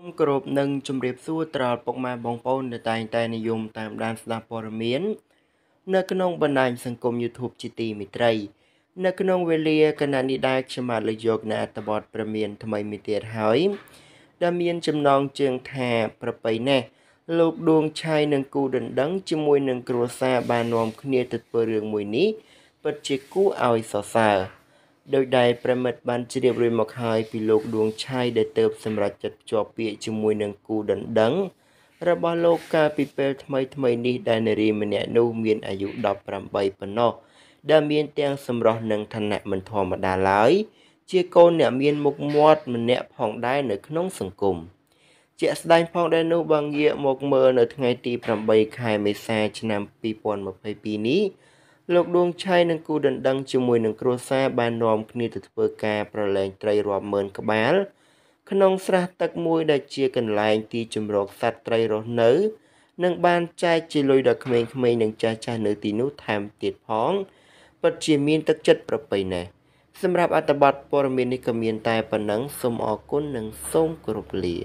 ូមគោរពនិងជម្រាបសួរត្រល់ពុកម៉ែបងប្អូនដែលតែងតែនិយមតាមដានស្ដាប់ព័ត៌មាននៅក្នុងបណ្ដាញសង្គម YouTube ជាទីមេត្រីនៅក្នុងវេលាគណៈនេះដែរខ្ញុំបាទលើកយកនៅអត្ថបទព្រមាន ថ្មីមួយទៀតហើយដែលមានចំណងជើងថាប្របីណេះលោកដួងឆៃនិងគូដណ្ដឹងជាមួយនឹងគ្រួសារបាននាំគ្នាទៅធ្វើរឿងមួយនេះពិតជាគួរឲ្យសរសើរ។ដោយដែលប្រិមិត្តបានជ្រាបរួចមកហើយពីលោកដួងឆៃដែលទៅសម្រាប់ចិត្តភ្ជាប់ពាក្យជាមួយនឹងគូដណ្ដឹងរបស់លោកកាលពីពេលថ្មីថ្មីនេះដែលនារីម្នាក់នោះមានអាយុ18ប៉ុណ្ណោះដែលមានទាំងសម្រស់និងឋានៈមិនធម្មតាឡើយជាកូនអ្នកមានមុខមាត់ម្នាក់ផងដែរនៅក្នុងសង្គមជាក់ស្ដែងផងដែរនោះបងងាកមកមើលនៅថ្ងៃទី8ខែមេសាឆ្នាំ2022នេះលោកដួងឆៃនិងគូដណ្ដឹងជាមួយនឹងគ្រួសារបាននាំគ្នាទៅធ្វើការប្រឡែងត្រីរាប់ម៉ឺនក្បាលក្នុងស្រះទឹកមួយដែលជាកន្លែងទីជម្រកសត្វត្រីរស់នៅនិងបានចែកជាលុយដល់ក្មេងៗនិងចាស់ចាស់នៅទីនោះថែមទៀតផងពិតជាមានទឹកចិត្តប្រពៃណេះសម្រាប់អត្ថបទព័ត៌មាននេះក៏មានតែប៉ុណ្ណឹងសូមអរគុណនិងសូមគោរពលា